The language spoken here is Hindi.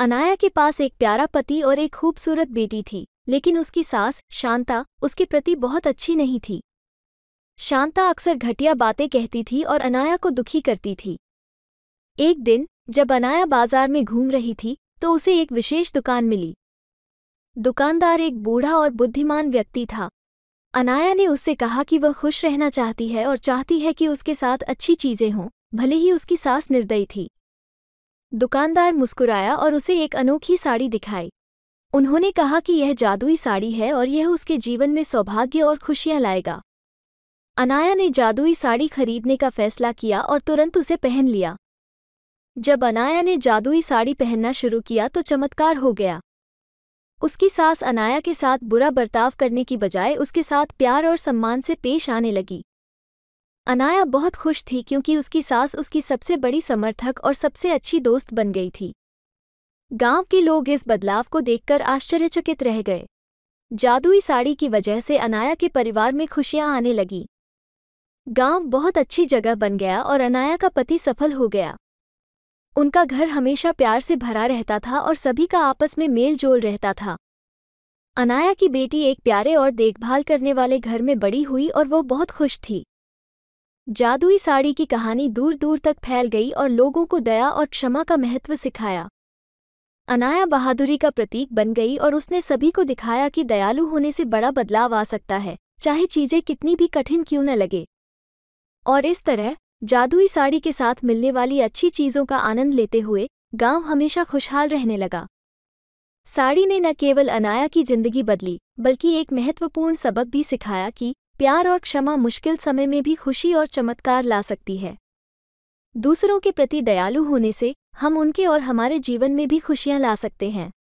अनाया के पास एक प्यारा पति और एक खूबसूरत बेटी थी लेकिन उसकी सास शांता उसके प्रति बहुत अच्छी नहीं थी शांता अक्सर घटिया बातें कहती थी और अनाया को दुखी करती थी एक दिन जब अनाया बाजार में घूम रही थी तो उसे एक विशेष दुकान मिली दुकानदार एक बूढ़ा और बुद्धिमान व्यक्ति था अनाया ने उससे कहा कि वह खुश रहना चाहती है और चाहती है कि उसके साथ अच्छी चीजें हों भले ही उसकी सास निर्दयी थी दुकानदार मुस्कुराया और उसे एक अनोखी साड़ी दिखाई उन्होंने कहा कि यह जादुई साड़ी है और यह उसके जीवन में सौभाग्य और खुशियां लाएगा अनाया ने जादुई साड़ी खरीदने का फैसला किया और तुरंत उसे पहन लिया जब अनाया ने जादुई साड़ी पहनना शुरू किया तो चमत्कार हो गया उसकी सास अनाया के साथ बुरा बर्ताव करने की बजाय उसके साथ प्यार और सम्मान से पेश आने लगी अनाया बहुत खुश थी क्योंकि उसकी सास उसकी सबसे बड़ी समर्थक और सबसे अच्छी दोस्त बन गई थी गांव के लोग इस बदलाव को देखकर आश्चर्यचकित रह गए जादुई साड़ी की वजह से अनाया के परिवार में खुशियां आने लगीं गांव बहुत अच्छी जगह बन गया और अनाया का पति सफल हो गया उनका घर हमेशा प्यार से भरा रहता था और सभी का आपस में मेल जोल रहता था अनाया की बेटी एक प्यारे और देखभाल करने वाले घर में बड़ी हुई और वो बहुत खुश थी जादुई साड़ी की कहानी दूर दूर तक फैल गई और लोगों को दया और क्षमा का महत्व सिखाया अनाया बहादुरी का प्रतीक बन गई और उसने सभी को दिखाया कि दयालु होने से बड़ा बदलाव आ सकता है चाहे चीजें कितनी भी कठिन क्यों न लगे और इस तरह जादुई साड़ी के साथ मिलने वाली अच्छी चीजों का आनंद लेते हुए गांव हमेशा खुशहाल रहने लगा साड़ी ने न केवल अनाया की जिंदगी बदली बल्कि एक महत्वपूर्ण सबक भी सिखाया कि प्यार और क्षमा मुश्किल समय में भी खुशी और चमत्कार ला सकती है दूसरों के प्रति दयालु होने से हम उनके और हमारे जीवन में भी खुशियां ला सकते हैं